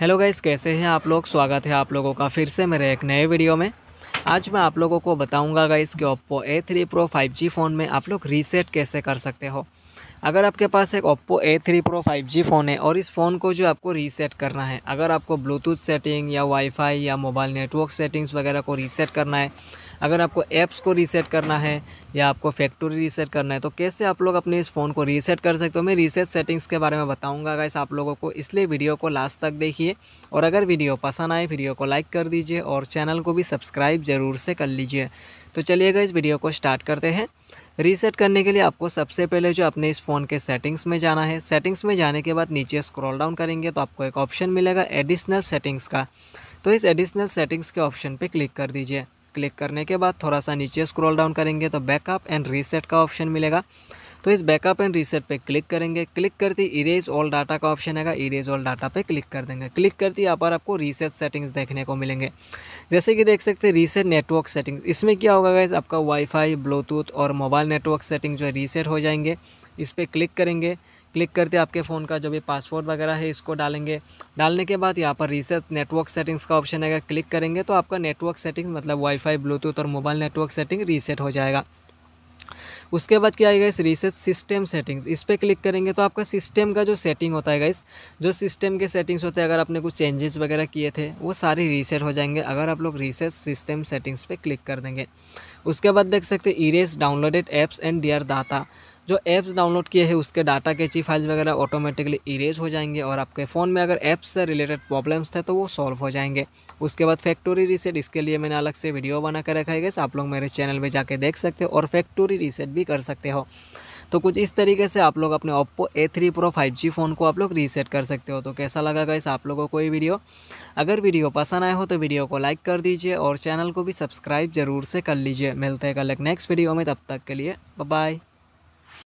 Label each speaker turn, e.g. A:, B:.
A: hello guys कैसे हैं आप लोग स्वागत है आप लोगों का फिर से मेरे एक नए वीडियो में आज मैं आप लोगों को बताऊंगा गाइस कि Oppo A three pro five G phone में आप लोग रीसेट कैसे कर सकते हो अगर आपके पास एक Oppo A three pro five G phone है और इस फ़ोन को जो आपको रीसेट करना है अगर आपको ब्लूटूथ सेटिंग या वाईफाई या मोबाइल नेटवर्क सेटिंग्स वगैरह को रीसेट करना है अगर आपको ऐप्स को रीसेट करना है या आपको फैक्ट्री रीसेट करना है तो कैसे आप लोग अपने इस फ़ोन को रीसेट कर सकते हो मैं रीसेट सेटिंग्स के बारे में बताऊंगा अगर आप लोगों को इसलिए वीडियो को लास्ट तक देखिए और अगर वीडियो पसंद आए वीडियो को लाइक कर दीजिए और चैनल को भी सब्सक्राइब ज़रूर से कर लीजिए तो चलिएगा इस वीडियो को स्टार्ट करते हैं रीसेट करने के लिए आपको सबसे पहले जो अपने इस फ़ोन के सेटिंग्स में जाना है सेटिंग्स में जाने के बाद नीचे स्क्रॉल डाउन करेंगे तो आपको एक ऑप्शन मिलेगा एडिशनल सेटिंग्स का तो इस एडिशनल सेटिंग्स के ऑप्शन पर क्लिक कर दीजिए क्लिक करने के बाद थोड़ा सा नीचे स्क्रॉल डाउन करेंगे तो बैकअप एंड रीसेट का ऑप्शन मिलेगा तो इस बैकअप एंड रीसेट पे क्लिक करेंगे क्लिक करती इरेज ऑल डाटा का ऑप्शन हैगा इरेज ऑल डाटा पे क्लिक कर देंगे क्लिक करती यहाँ पर आपको रीसेट सेटिंग्स देखने को मिलेंगे जैसे कि देख सकते हैं रीसेट नेटवर्क सेटिंग्स इसमें क्या होगा गैस आपका वाईफाई ब्लूटूथ और मोबाइल नेटवर्क सेटिंग जो है रीसेट हो जाएंगे इस पर क्लिक करेंगे क्लिक करते आपके फ़ोन का जो भी पासवर्ड वगैरह है इसको डालेंगे डालने के बाद यहाँ पर रीसेट नेटवर्क सेटिंग्स का ऑप्शन आएगा क्लिक करेंगे तो आपका नेटवर्क सेटिंग्स मतलब वाईफाई ब्लूटूथ और मोबाइल नेटवर्क सेटिंग रीसेट हो जाएगा उसके बाद क्या आएगा इस रिसेट सिस्टम सेटिंग्स इस पर क्लिक करेंगे तो आपका सिस्टम का जो सेटिंग होता है गाइस जो सिस्टम के सेटिंग्स होते हैं अगर आपने कुछ चेंजेस वगैरह किए थे वो सारे रीसेट हो जाएंगे अगर आप लोग रिसर्च सिस्टम सेटिंग्स पर क्लिक कर देंगे उसके बाद देख सकते हैं erase downloaded apps and dear data जो ऐप्स डाउनलोड किए हैं उसके डाटा के ची फाइल्स वगैरह ऑटोमेटिकली इरेज हो जाएंगे और आपके फ़ोन में अगर ऐप्स से रिलेटेड प्रॉब्लम्स थे तो वो सॉल्व हो जाएंगे उसके बाद फैक्ट्री रीसेट इसके लिए मैंने अलग से वीडियो बना कर रखा है आप लोग मेरे चैनल पर जाके देख सकते हो और फैक्ट्री रीसेट भी कर सकते हो तो कुछ इस तरीके से आप लोग अपने Oppo A three pro five G phone को आप लोग रीसेट कर सकते हो तो कैसा लगा गैस आप लोगों को ये वीडियो अगर वीडियो पसंद आया हो तो वीडियो को लाइक कर दीजिए और चैनल को भी सब्सक्राइब जरूर से कर लीजिए मिलते हैं कल एक नेक्स्ट वीडियो में तब तक के लिए बाय